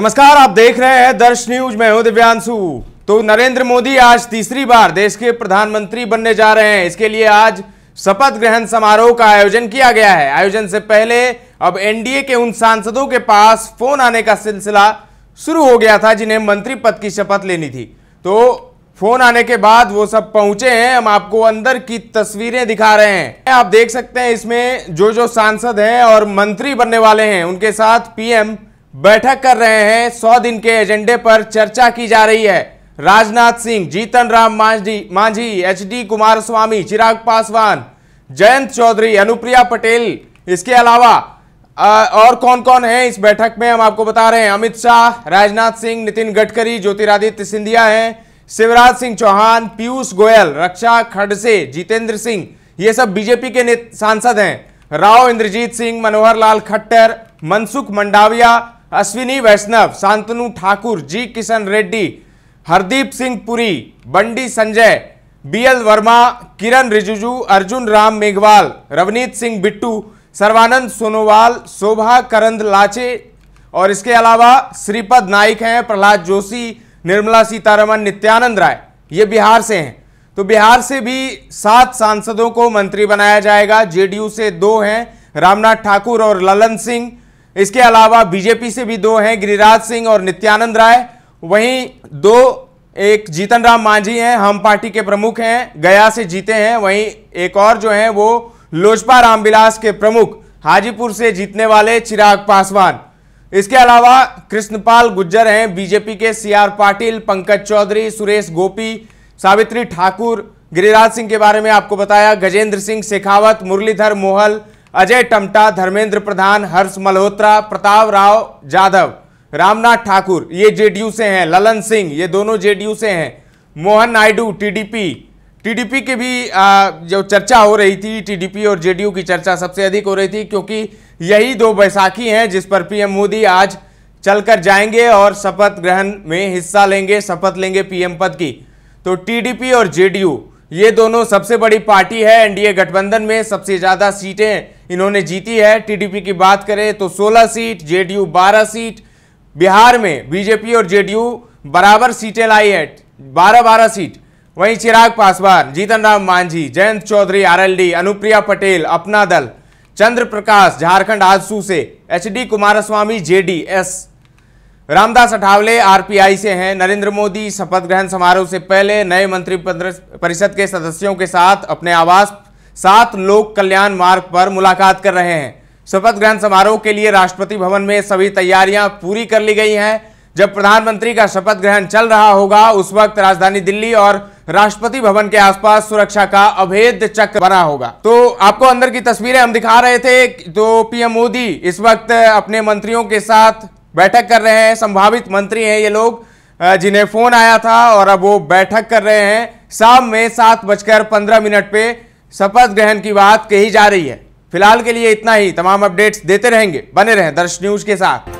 नमस्कार आप देख रहे हैं दर्श न्यूज में हूं दिव्यांशु तो नरेंद्र मोदी आज तीसरी बार देश के प्रधानमंत्री बनने जा रहे हैं इसके लिए आज शपथ ग्रहण समारोह का आयोजन किया गया है आयोजन से पहले अब एनडीए के उन सांसदों के पास फोन आने का सिलसिला शुरू हो गया था जिन्हें मंत्री पद की शपथ लेनी थी तो फोन आने के बाद वो सब पहुंचे हैं हम आपको अंदर की तस्वीरें दिखा रहे हैं आप देख सकते हैं इसमें जो जो सांसद हैं और मंत्री बनने वाले हैं उनके साथ पीएम बैठक कर रहे हैं सौ दिन के एजेंडे पर चर्चा की जा रही है Rajnath Singh Jitan Ram Manjhi Manjhi H D Kumaraswamy Chirag Paswan Jayant Chaudhary Anupriya Patel इसके अलावा और कौन कौन है इस बैठक में हम आपको बता रहे हैं अमित शाह राजनाथ सिंह नितिन गडकरी ज्योतिरादित्य सिंधिया हैं शिवराज सिंह चौहान पीयूष गोयल रक्षा खड़से जितेंद्र सिंह ये सब बीजेपी के सांसद हैं Rao Inderjit Singh Manohar Lal Khattar Mansukh Mandaviya Ashwini Vaishnaw Shantanu Thakur G Kishan Reddy Hardeep Singh Puri Bandi Sanjay BL Verma Kiren Rijiju Arjun Ram Meghwal Ravneet Singh Bittu Sarbananda Sonowal Shobha Karandlaje और इसके अलावा श्रीपद नाइक हैं प्रहलाद जोशी निर्मला सीतारमन नित्यानंद राय ये बिहार से हैं तो बिहार से भी सात सांसदों को मंत्री बनाया जाएगा जेडीयू से दो हैं रामनाथ ठाकुर और ललन सिंह इसके अलावा बीजेपी से भी दो हैं गिरिराज सिंह और नित्यानंद राय वहीं दो एक जीतन राम मांझी हैं हम पार्टी के प्रमुख हैं गया से जीते हैं वहीं एक और जो हैं वो लोजपा रामविलास के प्रमुख हाजीपुर से जीतने वाले चिराग पासवान इसके अलावा कृष्णपाल गुज्जर हैं बीजेपी के सी आर पाटिल पंकज चौधरी सुरेश गोपी सावित्री ठाकुर गिरिराज सिंह के बारे में आपको बताया गजेंद्र सिंह शेखावत मुरलीधर मोहल अजय टमटा धर्मेंद्र प्रधान हर्ष मल्होत्रा प्रताप राव जाधव रामनाथ ठाकुर ये जेडीयू से हैं ललन सिंह ये दोनों जेडीयू से हैं मोहन नायडू टीडीपी टीडीपी की भी आ, जो चर्चा हो रही थी टीडीपी और जेडीयू की चर्चा सबसे अधिक हो रही थी क्योंकि यही दो बैसाखी हैं जिस पर पीएम मोदी आज चलकर जाएंगे और शपथ ग्रहण में हिस्सा लेंगे शपथ लेंगे पीएम पद की तो टीडीपी और जेडीयू ये दोनों सबसे बड़ी पार्टी है एनडीए गठबंधन में सबसे ज़्यादा सीटें इन्होंने जीती है टीडीपी की बात करें तो 16 सीट जेडीयू 12 सीट बिहार में बीजेपी और जेडीयू बराबर सीटें लाई है 12-12 सीट वहीं चिराग पासवान जीतन राम मांझी जयंत चौधरी आरएलडी अनुप्रिया पटेल अपना दल चंद्र प्रकाश झारखंड आजसू से H D Kumaraswamy JDS Ramdas Athawale RPI से हैं नरेंद्र मोदी शपथ ग्रहण समारोह से पहले नए मंत्री परिषद के सदस्यों के साथ अपने आवास सात लोक कल्याण मार्ग पर मुलाकात कर रहे हैं शपथ ग्रहण समारोह के लिए राष्ट्रपति भवन में सभी तैयारियां पूरी कर ली गई हैं जब प्रधानमंत्री का शपथ ग्रहण चल रहा होगा उस वक्त राजधानी दिल्ली और राष्ट्रपति भवन के आसपास सुरक्षा का अभेद चक्र बना होगा तो आपको अंदर की तस्वीरें हम दिखा रहे थे तो पीएम मोदी इस वक्त अपने मंत्रियों के साथ बैठक कर रहे हैं संभावित मंत्री हैं ये लोग जिन्हें फोन आया था और अब वो बैठक कर रहे हैं शाम में सात बजकर पंद्रह मिनट पे शपथ ग्रहण की बात कही जा रही है फिलहाल के लिए इतना ही तमाम अपडेट्स देते रहेंगे बने रहें दर्श न्यूज के साथ